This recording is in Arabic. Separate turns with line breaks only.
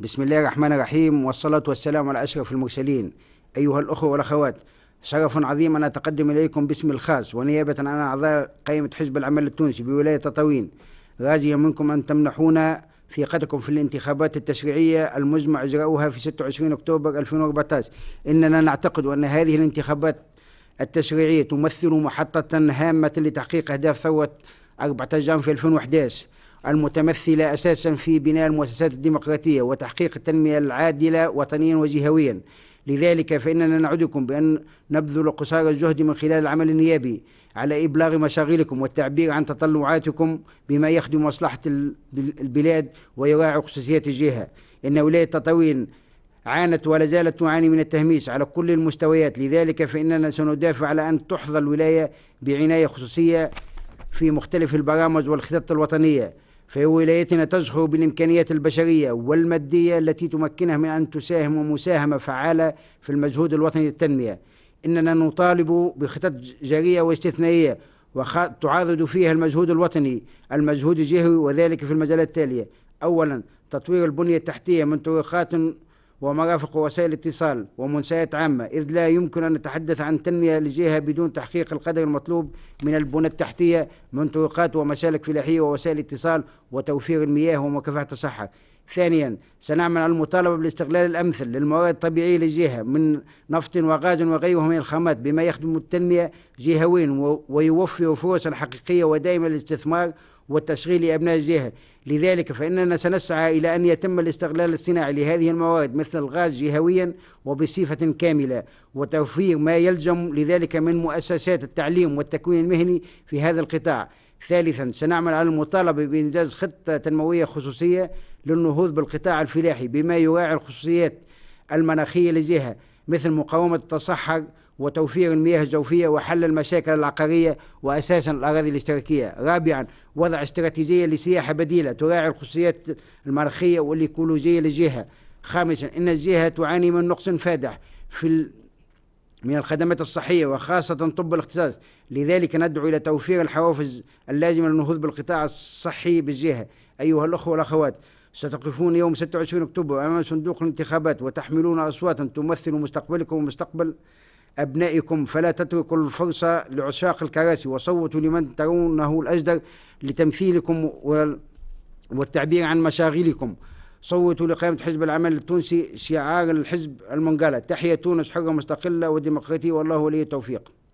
بسم الله الرحمن الرحيم والصلاة والسلام على أشرف المرسلين أيها الأخوة والأخوات شرف عظيم أن أتقدم إليكم باسمي الخاص ونيابة عن أعضاء قائمة حزب العمل التونسي بولاية تطاوين راجيا منكم أن تمنحونا ثقتكم في الانتخابات التشريعية المزمع إجراؤها في 26 أكتوبر 2014 إننا نعتقد أن هذه الانتخابات التشريعية تمثل محطة هامة لتحقيق أهداف ثورة 14 جانفي 2011 المتمثلة أساسا في بناء المؤسسات الديمقراطية وتحقيق التنمية العادلة وطنيا وجهويا لذلك فإننا نعدكم بأن نبذل قصارى الجهد من خلال العمل النيابي على إبلاغ مشاغلكم والتعبير عن تطلعاتكم بما يخدم مصلحة البلاد ويراعي خصوصيات الجهة إن ولاية تطاوين عانت ولا زالت تعاني من التهميش على كل المستويات لذلك فإننا سندافع على أن تحظى الولاية بعناية خصوصية في مختلف البرامج والخطط الوطنية فهي ولايتنا تزخر بالإمكانيات البشرية والمادية التي تمكنها من أن تساهم مساهمة فعالة في المجهود الوطني للتنمية إننا نطالب بخطط جارية واستثنائية وتعارض فيها المجهود الوطني المجهود الجهوي وذلك في المجالات التالية أولا تطوير البنية التحتية من طرقات ومرافق وسائل اتصال ومنشآت عامة إذ لا يمكن أن نتحدث عن تنمية لجهة بدون تحقيق القدر المطلوب من البنى التحتية من طرقات ومسالك فلاحية ووسائل اتصال وتوفير المياه ومكافحة الصحة ثانيا سنعمل على المطالبة بالاستغلال الأمثل للموارد الطبيعية للجهة من نفط وغاز وغيرها من الخامات بما يخدم التنمية جهويا ويوفر فرصا حقيقية ودائمة للاستثمار والتشغيل لأبناء الجهة لذلك فإننا سنسعى إلى أن يتم الاستغلال الصناعي لهذه الموارد مثل الغاز جهويا وبصفة كاملة وتوفير ما يلزم لذلك من مؤسسات التعليم والتكوين المهني في هذا القطاع ثالثا سنعمل على المطالبة بإنجاز خطة تنموية خصوصية للنهوض بالقطاع الفلاحي بما يراعي الخصوصيات المناخية لجهه مثل مقاومة التصحر وتوفير المياه الجوفية وحل المشاكل العقارية وأساسا الأراضي الاشتراكية رابعا وضع استراتيجية لسياحة بديلة تراعي الخصوصيات المناخية والإيكولوجية للجهة خامسا إن الجهة تعاني من نقص فادح في من الخدمات الصحية وخاصة طب الاختصاص لذلك ندعو إلى توفير الحوافز اللازمة للنهوض بالقطاع الصحي بالجهة أيها الأخوة والأخوات ستقفون يوم 26 أكتوبر أمام صندوق الانتخابات وتحملون أصواتا تمثل مستقبلكم ومستقبل أبنائكم فلا تتركوا الفرصة لعشاق الكراسي وصوتوا لمن ترونه الأجدر لتمثيلكم والتعبير عن مشاغلكم صوتوا لقيامة حزب العمل التونسي شعار الحزب المنقلة تحية تونس حرة مستقلة وديمقراطية والله ولي التوفيق